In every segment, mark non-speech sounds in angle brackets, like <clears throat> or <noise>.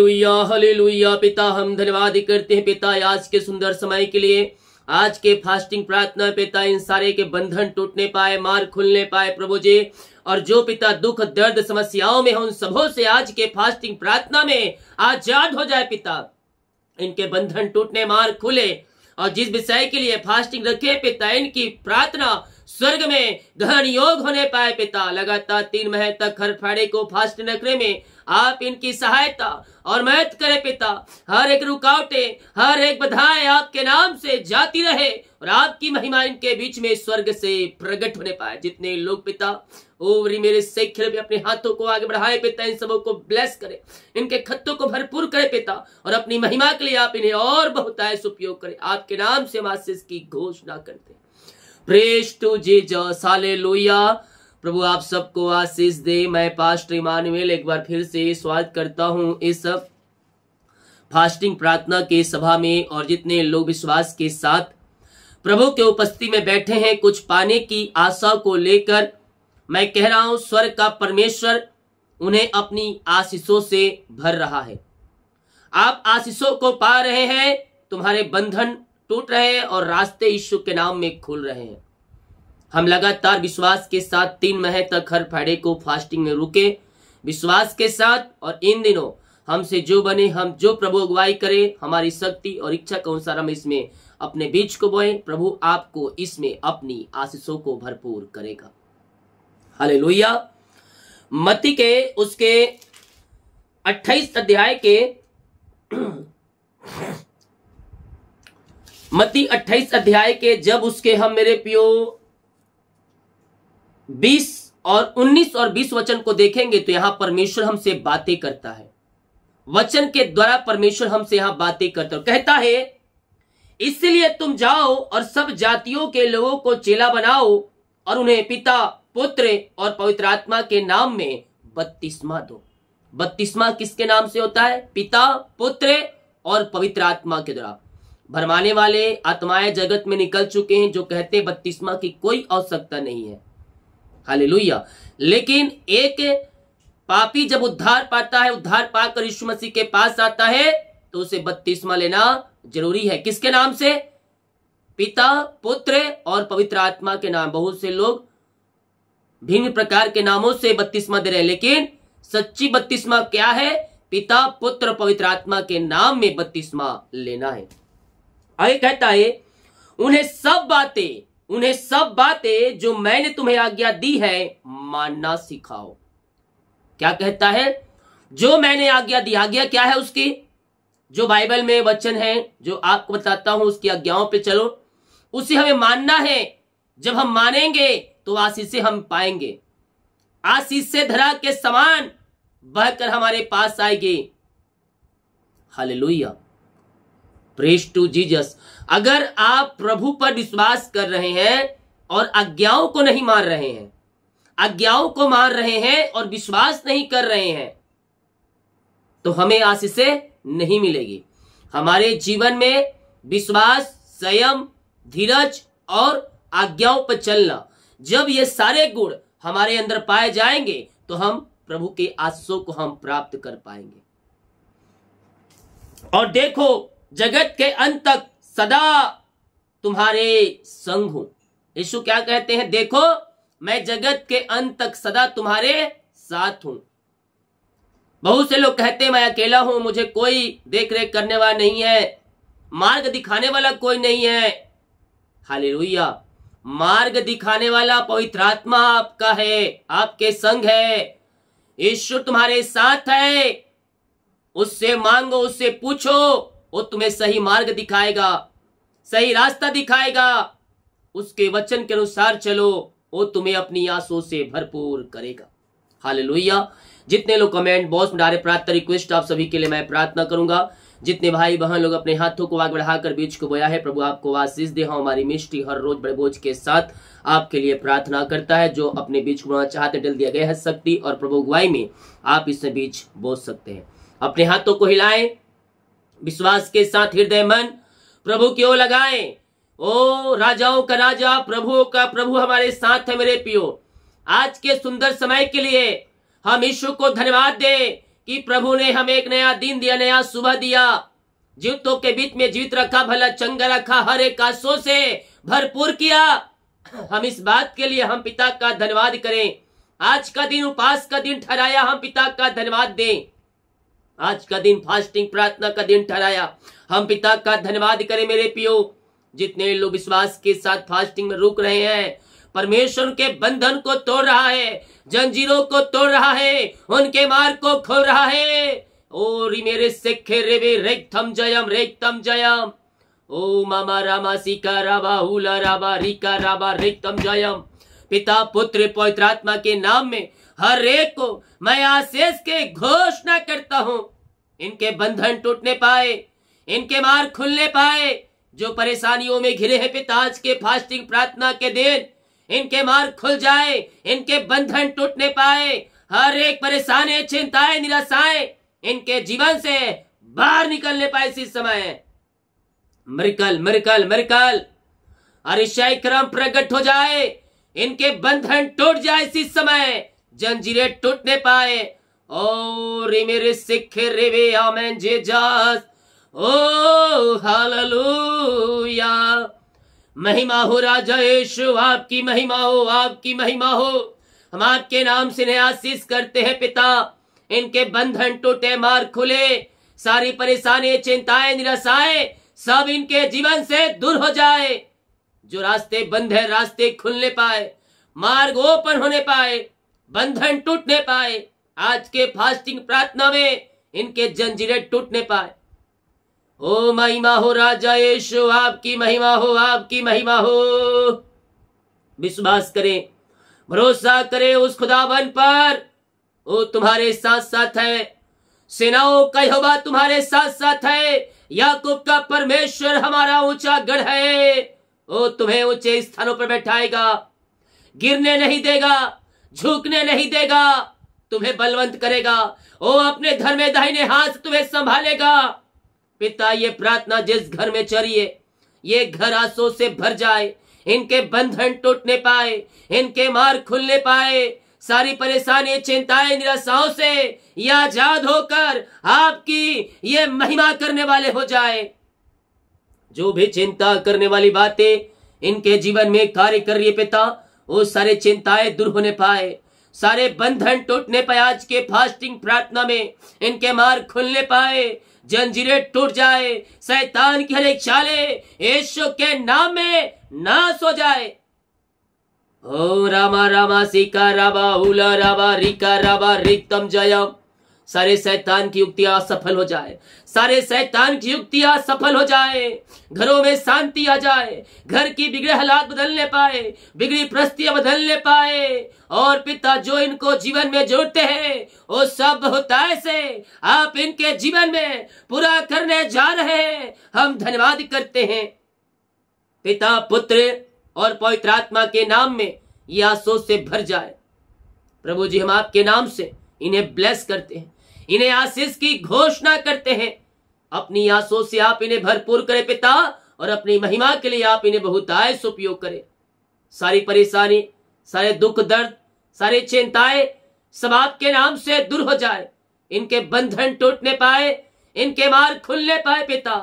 hallelujah पिता हम धन्यवाद करते हैं पिता आज के सुंदर समय के लिए आज के फास्टिंग प्रार्थना पिता इन सारे के बंधन टूटने पाए मार खुलने पाए प्रभु जी और जो पिता दुख दर्द समस्याओं में है उन सबों से आज के फास्टिंग प्रार्थना में आजाद हो जाए पिता इनके बंधन टूटने मार खुले और जिस विषय के लिए फास्टिंग रखे पिता इनकी प्रार्थना स्वर्ग में गहन योग होने पाए पिता लगातार तीन महीने तक हर फ्राइडे को फास्टिंग रखने में आप इनकी सहायता और मदद करें पिता हर एक रुकावटें हर एक बधाएं आपके नाम से जाती रहे और आपकी महिमा इनके बीच में स्वर्ग से प्रकट होने पाए जितने लोग पिता ओवरी मेरे सेखिल भी अपने हाथों को आगे बढ़ाए पिता इन सबों को ब्लेस करे इनके खत्तों को भरपूर करे पिता और अपनी महिमा के लिए आप इन्हें और बहुत बहुतायश उपयोग करें आपके नाम से हम आशीष की घोषणा करते प्रेस्टू जी तुझे साले लोहिया प्रभु आप सबको आशीष दे मैं पास्ट इमानुएल एक बार फिर से स्वागत करता हूँ इस फास्टिंग प्रार्थना के सभा में और जितने लोग विश्वास के साथ प्रभु के उपस्थिति में बैठे हैं कुछ पाने की आशा को लेकर मैं कह रहा हूं स्वर्ग का परमेश्वर उन्हें अपनी आशीषों से भर रहा है आप आशीषों को पा रहे हैं तुम्हारे बंधन टूट रहे हैं और रास्ते ईश्वर के नाम में खुल रहे हैं हम लगातार विश्वास के साथ तीन माह तक हर फ्राइडे को फास्टिंग में रुके विश्वास के साथ और इन दिनों हमसे जो बने हम जो प्रभु अगुवाई करे हमारी शक्ति और इच्छा के अनुसार हम इसमें अपने बीच को बोए प्रभु आपको इसमें अपनी आशीषों को भरपूर करेगा हले लोहिया मती के उसके 28 अध्याय के <clears throat> मती 28 अध्याय के जब उसके हम मेरे पियो बीस और उन्नीस और बीस वचन को देखेंगे तो यहां परमेश्वर हमसे बातें करता है वचन के द्वारा परमेश्वर हमसे यहां बातें करता है कहता है इसलिए तुम जाओ और सब जातियों के लोगों को चेला बनाओ और उन्हें पिता पुत्र और पवित्र आत्मा के नाम में बत्तीसवा दो बत्तीसवा किसके नाम से होता है पिता पुत्र और पवित्र आत्मा के द्वारा भरमाने वाले आत्माएं जगत में निकल चुके हैं जो कहते बत्तीसवा की कोई आवश्यकता नहीं है हालेलुया लेकिन एक पापी जब उद्धार पाता है उद्धार पाकर यीशु मसीह के पास आता है तो उसे बत्तीसवा लेना जरूरी है किसके नाम से पिता पुत्र और पवित्र आत्मा के नाम बहुत से लोग भिन्न प्रकार के नामों से बत्तीसवा दे रहे हैं लेकिन सच्ची बत्तीसवा क्या है पिता पुत्र पवित्र आत्मा के नाम में बत्तीसवा लेना है आगे कहता है उन्हें सब बातें उन्हें सब बातें जो मैंने तुम्हें आज्ञा दी है मानना सिखाओ क्या कहता है जो मैंने आज्ञा दी आज्ञा क्या है उसकी जो बाइबल में वचन है जो आपको बताता हूं उसकी आज्ञाओं पे चलो उसे हमें मानना है जब हम मानेंगे तो आशीष हम पाएंगे आशीष से धरा के समान बहकर हमारे पास आएगी लोहिया प्रेस टू जीजस अगर आप प्रभु पर विश्वास कर रहे हैं और आज्ञाओं को नहीं मार रहे हैं आज्ञाओं को मार रहे हैं और विश्वास नहीं कर रहे हैं तो हमें आशीषें नहीं मिलेगी हमारे जीवन में विश्वास संयम धीरज और आज्ञाओं पर चलना जब ये सारे गुण हमारे अंदर पाए जाएंगे तो हम प्रभु के आशीषों को हम प्राप्त कर पाएंगे और देखो जगत के अंत तक सदा तुम्हारे संग हूं यीशु क्या कहते हैं देखो मैं जगत के अंत तक सदा तुम्हारे साथ हूं बहुत से लोग कहते हैं मैं अकेला हूं मुझे कोई देख रेख करने वाला नहीं है मार्ग दिखाने वाला कोई नहीं है हाले मार्ग दिखाने वाला पवित्र आत्मा आपका है आपके संग है ईश्वर तुम्हारे साथ है उससे मांगो उससे पूछो वो तुम्हें सही मार्ग दिखाएगा सही रास्ता दिखाएगा उसके वचन के अनुसार चलो वो तुम्हें अपनी आंसू से भरपूर करेगा हाल जितने लोग कमेंट बॉक्स में डाले प्रार्थना रिक्वेस्ट आप सभी के लिए मैं प्रार्थना करूंगा जितने भाई बहन लोग अपने हाथों को आग बढ़ाकर बीच को बोया है प्रभु आपको आशीष दे हाँ, हमारी मिष्टी हर रोज बड़े बोझ के साथ आपके लिए प्रार्थना करता है जो अपने बीच को बोना चाहते डल दिया गया है शक्ति और प्रभु गुवाई में आप इसमें बीच बोझ सकते हैं अपने हाथों को हिलाएं विश्वास के साथ हृदय मन प्रभु की ओर लगाए ओ राजाओं का राजा प्रभु का प्रभु हमारे साथ है मेरे पियो आज के सुंदर समय के लिए हम ईश्वर को धन्यवाद दे कि प्रभु ने हमें एक नया दिन दिया नया सुबह दिया जीवतों के बीच में जीवित रखा भला चंगा रखा हर एक आसो से भरपूर किया हम इस बात के लिए हम पिता का धन्यवाद करें आज का दिन उपास का दिन ठहराया हम पिता का धन्यवाद दें आज का दिन फास्टिंग प्रार्थना का दिन ठहराया हम पिता का धन्यवाद करें मेरे पियो जितने लोग विश्वास के साथ फास्टिंग में रुक रहे हैं परमेश्वर के बंधन को तोड़ रहा है जंजीरों को तोड़ रहा है उनके मार्ग को खो रहा है ओ रिमेरे सिखे रेवे रेखम जयम रेक्थम जयम ओ मामा रामा सीका राबा हुला राबा रिका राबा रेक्थम जयम पिता पुत्र पवित्र आत्मा के नाम में हर एक को मैं आशीष के घोषणा करता हूं इनके बंधन टूटने पाए इनके मार खुलने पाए जो परेशानियों में घिरे हैं पिताज के फास्टिंग प्रार्थना के दिन इनके मार खुल जाए इनके बंधन टूटने पाए हर एक परेशानी चिंताएं निराशाएं इनके जीवन से बाहर निकलने पाए इसी समय मृकल मृकल मृकल अरिशय क्रम प्रकट हो जाए इनके बंधन टूट जाए इसी समय जंजीरें टूटने पाए ओ रे मेरे सिख रे वे आमेन जे जास ओ हालेलुया महिमा हो राजा यीशु आपकी महिमा हो आपकी महिमा हो हम आपके नाम से आशीष करते हैं पिता इनके बंधन टूटे मार खुले सारी परेशानी चिंताएं निराशाएं सब इनके जीवन से दूर हो जाए जो रास्ते बंद है रास्ते खुलने पाए मार्ग ओपन होने पाए बंधन टूटने पाए आज के फास्टिंग प्रार्थना में इनके जंजीरें टूटने पाए ओ महिमा हो राजा ये आपकी महिमा हो आपकी महिमा हो विश्वास करें भरोसा करें उस खुदावन पर वो तुम्हारे साथ साथ है सेनाओं का यहोवा तुम्हारे साथ साथ है याकूब का परमेश्वर हमारा ऊंचा गढ़ है वो तुम्हें ऊंचे स्थानों पर बैठाएगा गिरने नहीं देगा झुकने नहीं देगा तुम्हें बलवंत करेगा ओ अपने घर में दाहिने हाथ तुम्हें संभालेगा पिता ये प्रार्थना जिस घर में चरिए ये घर आंसू से भर जाए इनके बंधन टूटने पाए इनके मार खुलने पाए सारी परेशानी चिंताएं निराशाओं से या आजाद होकर आपकी ये महिमा करने वाले हो जाए जो भी चिंता करने वाली बातें इनके जीवन में कार्य कर रही पिता वो सारे चिंताएं दूर होने पाए सारे बंधन टूटने पाए आज के फास्टिंग प्रार्थना में इनके मार्ग खुलने पाए जंजीरें टूट जाए सैतान की हर एक चाले यीशु के नाम में नाश हो जाए ओ रामा रामा सीका रामा उला रामा रिका रामा रिक्तम जयम सारे शैतान की युक्तियां सफल हो जाए सारे शैतान की युक्तियां सफल हो जाए घरों में शांति आ जाए घर की बिगड़े हालात बदलने पाए बिगड़ी प्रस्तियां बदलने पाए और पिता जो इनको जीवन में जोड़ते हैं वो सब होता से आप इनके जीवन में पूरा करने जा रहे हैं हम धन्यवाद करते हैं पिता पुत्र और पवित्र आत्मा के नाम में ये आसोस से भर जाए प्रभु जी हम आपके नाम से इन्हें ब्लेस करते हैं इन्हें आशीष की घोषणा करते हैं अपनी आंसों से आप इन्हें भरपूर करें पिता और अपनी महिमा के लिए आप इन्हें बहुतायश उपयोग करें सारी परेशानी सारे दुख दर्द सारी चिंताएं सब आपके नाम से दूर हो जाए इनके बंधन टूटने पाए इनके मार खुलने पाए पिता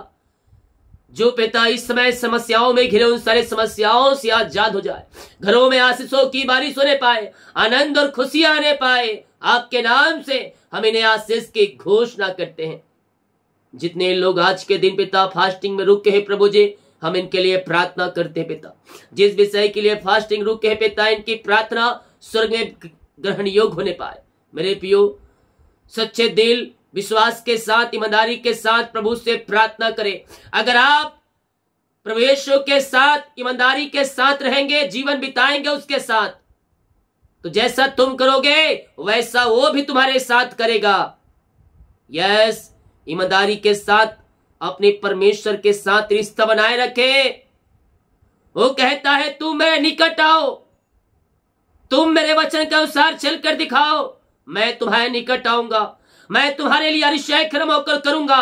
जो पिता इस समय समस्याओं में घिरे उन सारे समस्याओं से आजाद हो जाए घरों में आशीषों की बारिश होने पाए आनंद और खुशी आने पाए आपके नाम से हम इन्हें आशीष की घोषणा करते हैं जितने लोग आज के दिन पिता फास्टिंग में रुके हैं प्रभु जी हम इनके लिए प्रार्थना करते हैं पिता जिस विषय के लिए फास्टिंग रुके हैं पिता इनकी प्रार्थना स्वर्ग में ग्रहण योग होने पाए मेरे पियो सच्चे दिल विश्वास के साथ ईमानदारी के साथ प्रभु से प्रार्थना करें अगर आप प्रवेशों के साथ ईमानदारी के साथ रहेंगे जीवन बिताएंगे उसके साथ तो जैसा तुम करोगे वैसा वो भी तुम्हारे साथ करेगा यस ईमानदारी के साथ अपने परमेश्वर के साथ रिश्ता बनाए रखे वो कहता है तुम मेरे निकट आओ तुम मेरे वचन के अनुसार चलकर दिखाओ मैं तुम्हारे निकट आऊंगा मैं तुम्हारे लिए अरिशय खरम होकर करूंगा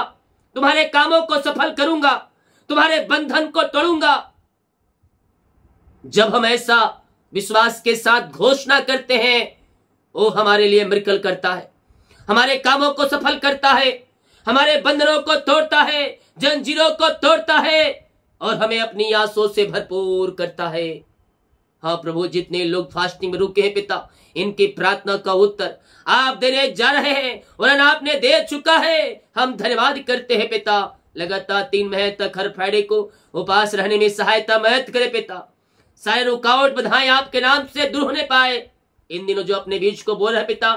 तुम्हारे कामों को सफल करूंगा तुम्हारे बंधन को तोड़ूंगा जब हम ऐसा विश्वास के साथ घोषणा करते हैं वो हमारे लिए मृकल करता है हमारे कामों को सफल करता है हमारे बंधनों को तोड़ता है जंजीरों को तोड़ता है और हमें अपनी आंसों से भरपूर करता है हाँ प्रभु जितने लोग फास्टिंग में रुके हैं पिता इनकी प्रार्थना का उत्तर आप देने जा रहे हैं वरन आपने दे चुका है हम धन्यवाद करते हैं पिता लगातार तीन महीने तक हर फ्राइडे को उपास रहने में सहायता मदद करे पिता सारे रुकावट बधाएं आपके नाम से दूर होने पाए इन दिनों जो अपने बीज को बोल रहे पिता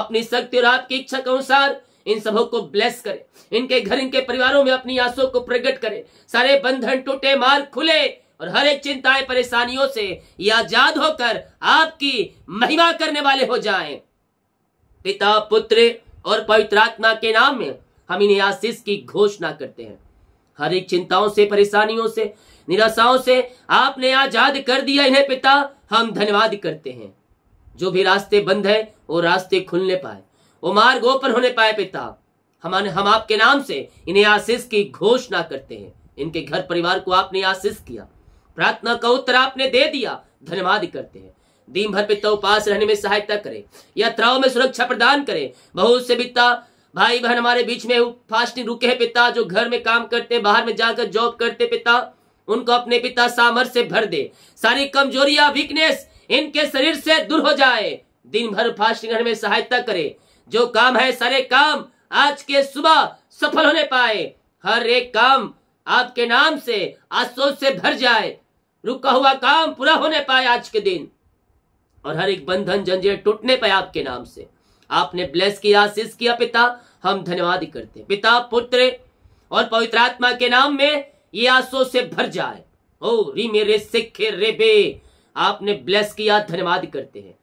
अपनी शक्ति और आपकी इच्छा के अनुसार इन सबों को ब्लेस करें इनके घर इनके परिवारों में अपनी आंसू को प्रकट करें सारे बंधन टूटे मार खुले और हर एक चिंताएं परेशानियों से आजाद होकर आपकी महिमा करने वाले हो जाएं पिता पुत्र और पवित्र आत्मा के नाम में हम इन्हें आशीष की घोषणा करते हैं हर एक चिंताओं से परेशानियों से निराशाओं से आपने आजाद कर दिया इन्हें पिता हम धन्यवाद करते हैं जो भी रास्ते बंद है वो रास्ते खुलने पाए वो मार्ग ओपन होने पाए पिता हमारे हम आपके नाम से इन्हें आशीष की घोषणा करते हैं इनके घर परिवार को आपने आशीष किया प्रार्थना का उत्तर आपने दे दिया धन्यवाद करते हैं दिन भर पिता उपास रहने में सहायता करे यात्राओं में सुरक्षा प्रदान करे बहुत से पिता भाई बहन हमारे बीच में फास्टिंग रुके हैं पिता जो घर में काम करते बाहर में जाकर जॉब करते पिता उनको अपने पिता सामर्थ से भर दे सारी कमजोरिया वीकनेस इनके शरीर से दूर हो जाए दिन भर फास्टिंग में सहायता करे जो काम है सारे काम आज के सुबह सफल होने पाए हर एक काम आपके नाम से आसोच से भर जाए रुका हुआ काम पूरा होने पाए आज के दिन और हर एक बंधन जंजीर टूटने पाए आपके नाम से आपने ब्लेस किया आशीष किया पिता हम धन्यवाद करते पिता पुत्र और पवित्र आत्मा के नाम में ये आंसू से भर जाए ओ री मेरे सिख रे बे आपने ब्लेस किया धन्यवाद करते हैं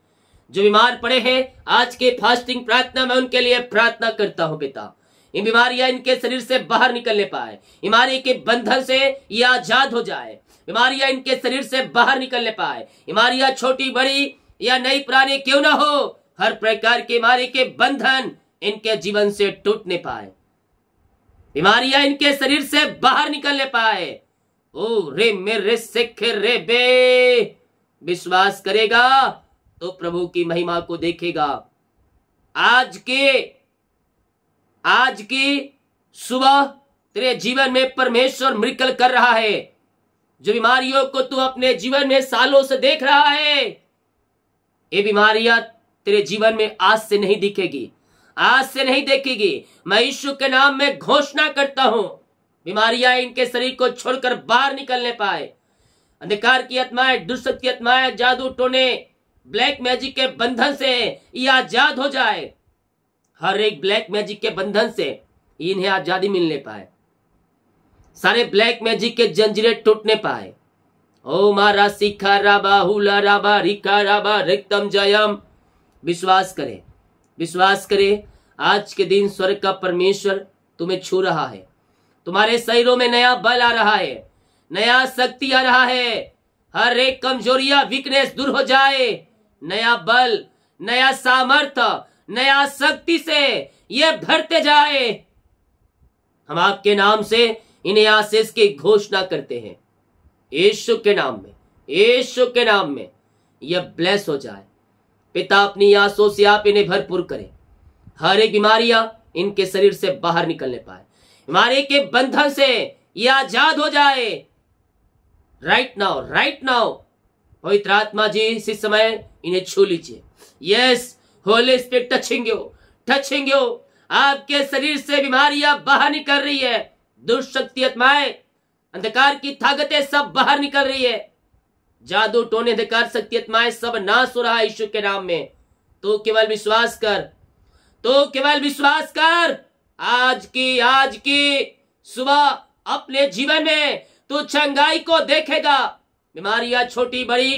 जो बीमार पड़े हैं आज के फास्टिंग प्रार्थना में उनके लिए प्रार्थना करता हूं पिता इन बीमारियां इनके शरीर से बाहर निकलने पाए बीमारी के बंधन से ये आजाद हो जाए बीमारियां इनके शरीर से बाहर निकलने पाए बीमारियां छोटी बड़ी या नई पुरानी क्यों ना हो हर प्रकार की बीमारी के बंधन इनके जीवन से टूटने पाए बीमारियां इनके शरीर से बाहर निकलने पाए ओ रे मेरे सिख रे बे विश्वास करेगा तो प्रभु की महिमा को देखेगा आज के आज की सुबह तेरे जीवन में परमेश्वर मृकल कर रहा है जो बीमारियों को तू अपने जीवन में सालों से देख रहा है ये बीमारियां तेरे जीवन में आज से नहीं दिखेगी आज से नहीं देखेगी मैं यीशु के नाम में घोषणा करता हूं बीमारियां इनके शरीर को छोड़कर बाहर निकलने पाए अंधकार की आत्माएं की आत्माएं जादू टोने ब्लैक मैजिक के बंधन से ये आजाद हो जाए हर एक ब्लैक मैजिक के बंधन से इन्हें आजादी मिलने पाए सारे ब्लैक मैजिक के जंजीरे टूटने पाए ओ मारा सिखा राबा हुला राबा रिका राबा रिक्तम जयम विश्वास करें विश्वास करे आज के दिन स्वर्ग का परमेश्वर तुम्हें छू रहा है तुम्हारे शरीरों में नया बल आ रहा है नया शक्ति आ रहा है हर एक कमजोरिया वीकनेस दूर हो जाए नया बल नया सामर्थ्य नया शक्ति से ये भरते जाए हम आपके नाम से इन आशीष की घोषणा करते हैं यीशु के नाम में यीशु के नाम में यह ब्लेस हो जाए पिता अपनी आंसू से आप इन्हें भरपूर करें हर एक बीमारियां इनके शरीर से बाहर निकलने पाए बीमारी के बंधन से ये आजाद हो जाए राइट नाउ राइट नाउ पवित्र आत्मा जी इसी समय इन्हें छू लीजिए yes holy spirit touching you touching you आपके शरीर से बीमारियां बाहर निकल रही है दुष्शक्ति आत्माएं अंधकार की ताकतें सब बाहर निकल रही है जादू टोने धिकार सकती आत्माएं सब नाश हो रहा है के नाम में तो केवल विश्वास कर तो केवल विश्वास कर आज की आज की सुबह अपने जीवन में तू चंगाई को देखेगा बीमारियां छोटी बड़ी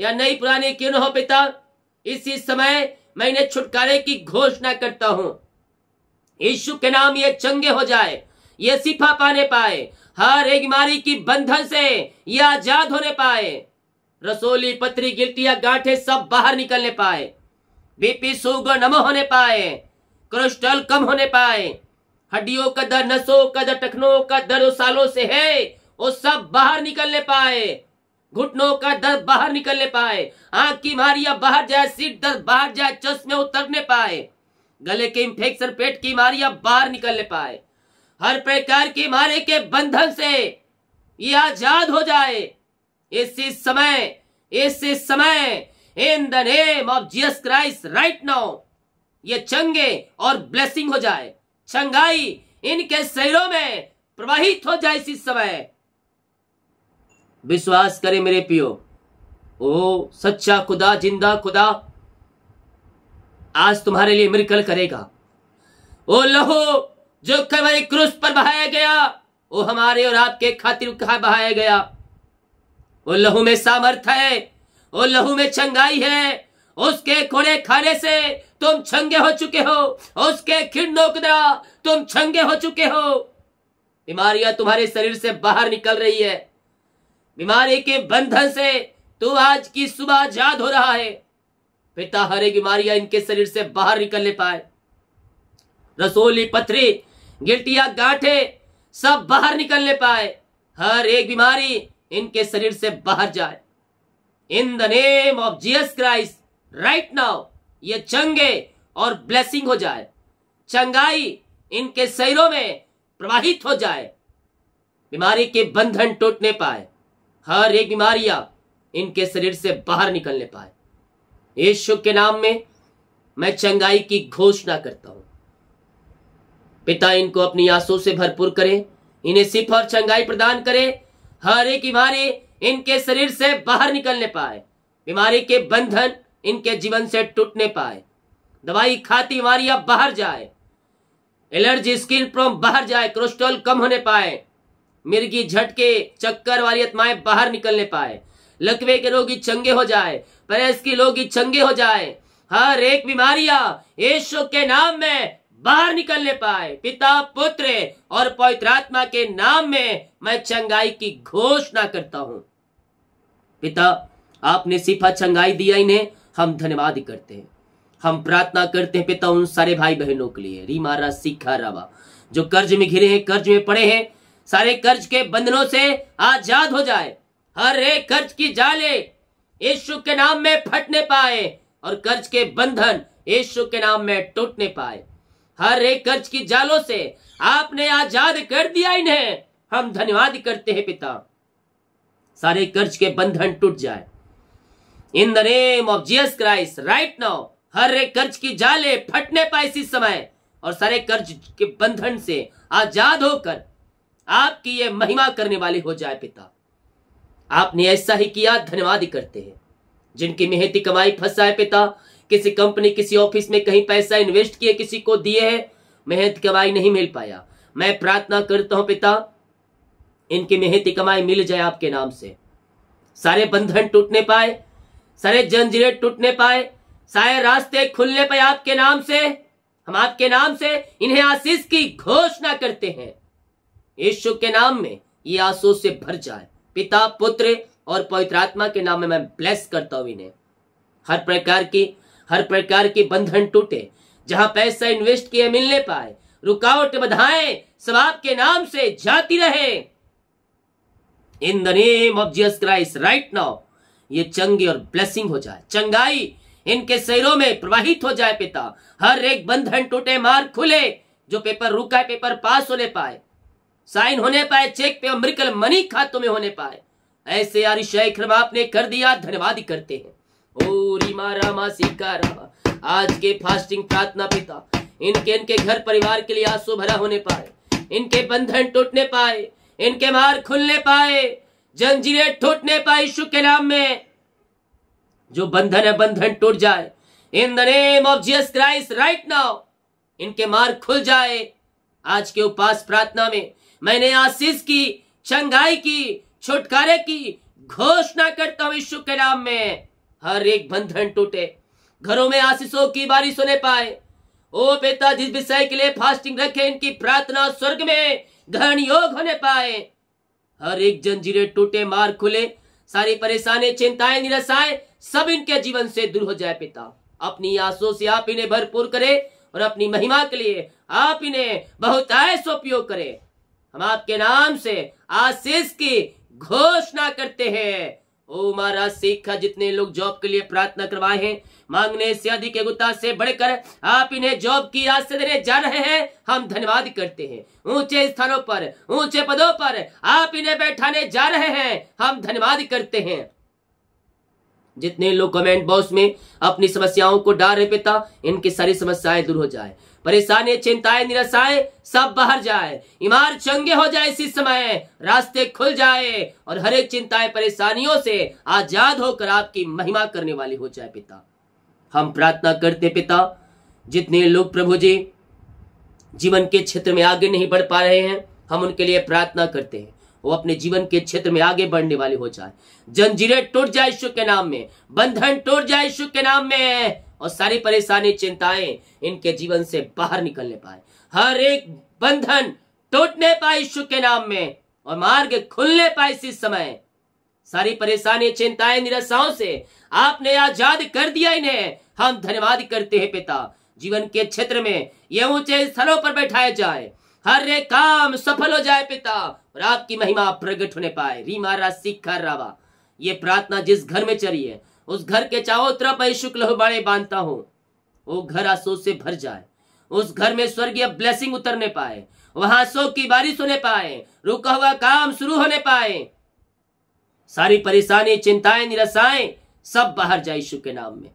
या नई पुरानी क्यों न हो पिता इसी समय मैं इन्हें छुटकारे की घोषणा करता हूं यीशु के नाम ये चंगे हो जाए ये सिफा पाने पाए हर एक मारी की बंधन से ये आजाद होने पाए रसोली पत्री गिल्टिया गांठे सब बाहर निकलने पाए बीपी सुगर नम होने पाए कोलेस्ट्रॉल कम होने पाए हड्डियों का दर्द नसों का दर टखनों का दर्द सालों से है वो सब बाहर निकलने पाए घुटनों का दर्द बाहर निकलने पाए आंख की मारिया बाहर जाए सीट दर्द बाहर जाए चश्मे उतरने पाए गले के इन्फेक्शन पेट की मारिया बाहर निकलने पाए हर प्रकार के मारे के बंधन से ये आजाद हो जाए इसी समय इसी समय in the name of Jesus Christ right now ये चंगे और ब्लेसिंग हो जाए चंगाई इनके शरीरों में प्रवाहित हो जाए इसी समय विश्वास करें मेरे पियो ओ सच्चा खुदा जिंदा खुदा आज तुम्हारे लिए मिरकल करेगा ओ लहो जो कवरी क्रूस पर बहाया गया वो हमारे और आपके खातिर कहा बहाया गया वो लहू में सामर्थ है वो लहू में चंगाई है उसके कोड़े खाने से तुम छंगे हो चुके हो उसके खिड़नों द्वारा तुम छंगे हो चुके हो बीमारियां तुम्हारे शरीर से बाहर निकल रही है बीमारी के बंधन से तू आज की सुबह आजाद हो रहा है पिता हरे बीमारियां इनके शरीर से बाहर निकलने पाए रसोली पथरी गिल्टिया गांठे सब बाहर निकलने पाए हर एक बीमारी इनके शरीर से बाहर जाए in the name of Jesus Christ right now ये चंगे और ब्लेसिंग हो जाए चंगाई इनके शरीरों में प्रवाहित हो जाए बीमारी के बंधन टूटने पाए हर एक बीमारियां इनके शरीर से बाहर निकलने पाए यीशु के नाम में मैं चंगाई की घोषणा करता हूं पिता इनको अपनी आंसू से भरपूर करे इन्हें सिर्फ और चंगाई प्रदान करे हर एक बीमारी इनके शरीर से बाहर निकलने पाए बीमारी के बंधन इनके जीवन से टूटने पाए दवाई खाती बीमारियां बाहर जाए एलर्जी स्किन प्रॉब्लम बाहर जाए कोलेस्ट्रॉल कम होने पाए मिर्गी झटके चक्कर वाली आत्माएं बाहर निकलने पाए लकवे के रोगी चंगे हो जाए परेश के रोगी चंगे हो जाए हर एक बीमारियां यीशु के नाम में बाहर निकलने पाए पिता पुत्र और पवित्र आत्मा के नाम में मैं चंगाई की घोषणा करता हूं पिता आपने सिफा चंगाई दिया इन्हें हम धन्यवाद करते हैं हम प्रार्थना करते हैं पिता उन सारे भाई बहनों के लिए री मारा सिखा राबा जो कर्ज में घिरे हैं कर्ज में पड़े हैं सारे कर्ज के बंधनों से आजाद हो जाए हर एक कर्ज की जाले यीशु के नाम में फटने पाए और कर्ज के बंधन यीशु के नाम में टूटने पाए हर एक कर्ज की जालों से आपने आजाद कर दिया इन्हें हम धन्यवाद करते हैं पिता सारे कर्ज के बंधन टूट जाए in the name of Jesus Christ right now हर एक कर्ज की जाले फटने पाए इसी समय और सारे कर्ज के बंधन से आजाद होकर आपकी ये महिमा करने वाले हो जाए पिता आपने ऐसा ही किया धन्यवाद करते हैं जिनकी मेहती कमाई फंसा है पिता किसी कंपनी किसी ऑफिस में कहीं पैसा इन्वेस्ट किए किसी को दिए है मेहनत कमाई नहीं मिल पाया मैं प्रार्थना करता हूं पिता इनकी मेहनती कमाई मिल जाए आपके नाम से सारे बंधन टूटने पाए सारे जंजीरें टूटने पाए सारे रास्ते खुलने पाए आपके नाम से हम आपके नाम से इन्हें आशीष की घोषणा करते हैं यीशु के नाम में ये आंसू से भर जाए पिता पुत्र और पवित्र आत्मा के नाम में मैं ब्लेस करता हूं इन्हें हर प्रकार की हर प्रकार के बंधन टूटे जहां पैसा इन्वेस्ट किए मिलने पाए रुकावट बधाए सब के नाम से जाती रहे in the name of Jesus Christ right now ये चंगी और ब्लेसिंग हो जाए चंगाई इनके शहरों में प्रवाहित हो जाए पिता हर एक बंधन टूटे मार्ग खुले जो पेपर रुका है पेपर पास होने पाए साइन होने पाए चेक पे और मनी खातों में होने पाए ऐसे यार आपने कर दिया धन्यवाद करते हैं ओ रीमा रामा सीका रामा आज के फास्टिंग प्रार्थना पिता इनके इनके घर परिवार के लिए आंसू भरा होने पाए इनके बंधन टूटने पाए इनके मार खुलने पाए जंजीरें टूटने पाए यीशु के नाम में जो बंधन है बंधन टूट जाए in the name of Jesus Christ right now इनके मार खुल जाए आज के उपास प्रार्थना में मैंने आशीष की चंगाई की छुटकारे की घोषणा करता हूं यीशु के नाम में हर एक बंधन टूटे घरों में आशीषों की बारिश होने पाए ओ पिता जिस विषय के लिए फास्टिंग रखे इनकी प्रार्थना स्वर्ग में गहन योग होने पाए हर एक जंजीरे टूटे मार खुले सारी परेशानी चिंताएं निरसाएं सब इनके जीवन से दूर हो जाए पिता अपनी आंसू से आप इन्हें भरपूर करें और अपनी महिमा के लिए आप इन्हें ऐसा उपयोग करें हम आपके नाम से आशीष की घोषणा करते हैं ओ महाराज सिख जितने लोग जॉब के लिए प्रार्थना करवाए हैं मांगने से अधिक गुता से बढ़कर आप इन्हें जॉब की आज देने जा रहे हैं हम धन्यवाद करते हैं ऊंचे स्थानों पर ऊंचे पदों पर आप इन्हें बैठाने जा रहे हैं हम धन्यवाद करते हैं जितने लोग कमेंट बॉक्स में अपनी समस्याओं को डाल रहे पिता इनकी सारी समस्याएं दूर हो जाए परेशानी चिंताएं निराशाएं सब बाहर जाए इमार चंगे हो जाए इसी समय रास्ते खुल जाए और हर एक चिंताएं परेशानियों से आजाद होकर आपकी महिमा करने वाली हो जाए पिता हम प्रार्थना करते पिता जितने लोग प्रभु जी जीवन के क्षेत्र में आगे नहीं बढ़ पा रहे हैं हम उनके लिए प्रार्थना करते हैं वो अपने जीवन के क्षेत्र में आगे बढ़ने वाले हो जाए जंजीरें टूट जाए ईश्वर के नाम में बंधन टूट जाए ईश्वर के नाम में और सारी परेशानी चिंताएं इनके जीवन से बाहर निकलने पाए हर एक बंधन टूटने पाए ईश्व के नाम में और मार्ग खुलने पाए इसी समय सारी परेशानी चिंताएं निराशाओं से आपने आजाद कर दिया इन्हें हम धन्यवाद करते हैं पिता जीवन के क्षेत्र में ये ऊंचे स्थलों पर बैठाए जाए हर एक काम सफल हो जाए पिता और आपकी महिमा प्रकट होने पाए रीमारा रासी रावा ये प्रार्थना जिस घर में चली है उस घर के चाहो तरफ शुक्ल बाड़े बांधता हूं वो घर आसो से भर जाए उस घर में स्वर्गीय ब्लेसिंग उतरने पाए वहां शोक की बारिश होने पाए रुका हुआ काम शुरू होने पाए सारी परेशानी चिंताएं निराशाएं सब बाहर जाए ईशु के नाम में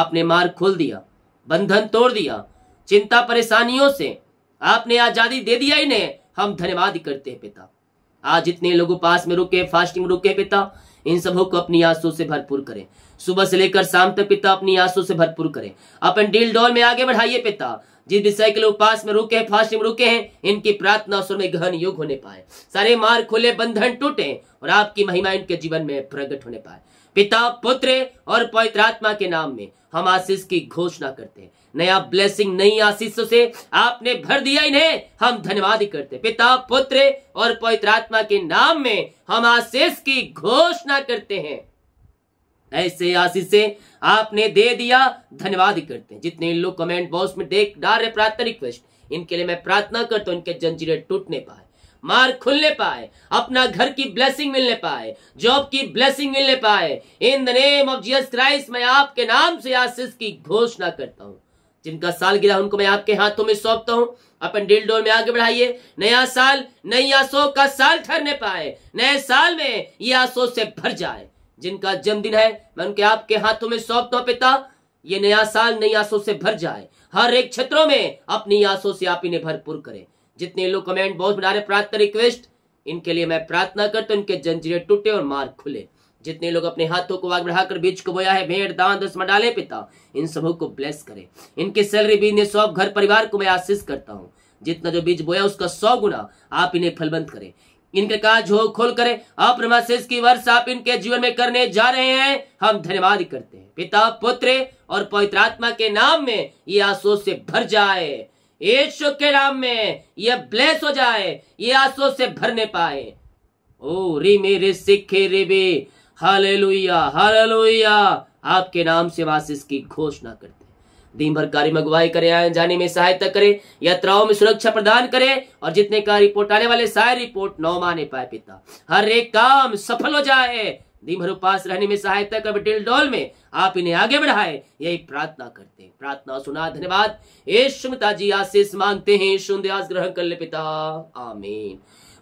आपने मार्ग खोल दिया बंधन तोड़ दिया चिंता परेशानियों से आपने आजादी दे दिया इन्हें हम धन्यवाद करते हैं पिता आज इतने लोगों पास में रुके फास्टिंग रुके पिता इन सबों को अपनी आंसू से भरपूर करें सुबह से लेकर शाम तक पिता अपनी आंसू से भरपूर करें अपन डील डोल में आगे बढ़ाइए पिता जिस विषय के लोग पास में रुके हैं में रुके हैं इनकी प्रार्थना सुर में गहन योग होने पाए सारे मार खुले बंधन टूटे और आपकी महिमा इनके जीवन में प्रकट होने पाए पिता पुत्र और पवित्र आत्मा के नाम में हम आशीष की घोषणा करते हैं नया ब्लेसिंग नई आशीषों से आपने भर दिया इन्हें हम धन्यवाद करते पिता पुत्र और पवित्र आत्मा के नाम में हम आशीष की घोषणा करते हैं ऐसे आशीष आपने दे दिया धन्यवाद करते हैं जितने इन लोग कमेंट बॉक्स में देख डाल रहे प्रार्थना रिक्वेस्ट इनके लिए मैं प्रार्थना करता हूँ इनके जंजीरें टूटने पाए मार खुलने पाए अपना घर की ब्लेसिंग मिलने पाए जॉब की ब्लेसिंग मिलने पाए in the name of Jesus Christ मैं आपके नाम से आशीष की घोषणा करता हूँ जिनका साल गिरा उनको मैं आपके हाथों में सौंपता हूँ अपन डील डोर में आगे बढ़ाइए नया साल नई आंसू का साल ठहरने पाए नए साल में ये आशो से भर जाए जिनका जन्मदिन है मैं उनके आपके हाथों में सौंप दो पिता ये नया साल नई आंसू से भर जाए हर एक क्षेत्रों में अपनी आंसू से आप इन्हें भरपूर करें जितने लोग कमेंट बॉक्स में रहे प्रार्थना रिक्वेस्ट इनके लिए मैं प्रार्थना करता हूं इनके जंजीरें टूटे और मार्ग खुले जितने लोग अपने हाथों को आग बढ़ाकर बीज को बोया है भेड़ दान दस डाले पिता इन सबों को ब्लेस करें इनकी सैलरी बिजनेस सौ घर परिवार को मैं आशीष करता हूँ जितना जो बीज बोया उसका सौ गुना आप इन्हें फलबंद करें इनके का झोंक खोल कर अप्रमाशिष की वर्ष आप इनके जीवन में करने जा रहे हैं हम धन्यवाद करते हैं पिता पुत्र और पवित्र आत्मा के नाम में ये आसोस से भर जाए यीशु के नाम में ये ब्लेस हो जाए ये आसोस से भरने पाए ओ री मेरे सिखे रे बे हालेलुया हालेलुया आपके नाम से वासिस की घोषणा करते दिन भर कार्य में अगुवाई आने जाने में सहायता करे यात्राओं में सुरक्षा प्रदान करे और जितने का रिपोर्ट आने वाले सारे रिपोर्ट नौ माने पाए पिता हर एक काम सफल हो जाए दिन भर उपास रहने में सहायता कर डिल डोल में आप इन्हें आगे बढ़ाए यही प्रार्थना करते हैं प्रार्थना सुना धन्यवाद यीशु जी आशीष मांगते हैं यीशु दयास ग्रहण कर ले पिता आमीन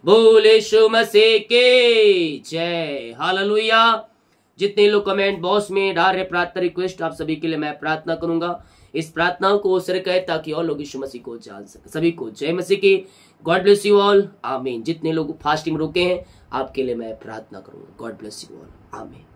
बोले सुम मसीह के जय हालेलुया जितने लोग कमेंट बॉक्स में डाल रहे प्रार्थना रिक्वेस्ट आप सभी के लिए मैं प्रार्थना करूंगा इस प्रार्थनाओं को सर कहे ताकि और लोग यीशु मसीह को जान सके सभी को जय मसीह की गॉड ब्लेस यू ऑल आमीन जितने लोग फास्टिंग रुके हैं आपके लिए मैं प्रार्थना करूंगा गॉड ब्लेस यू ऑल आमीन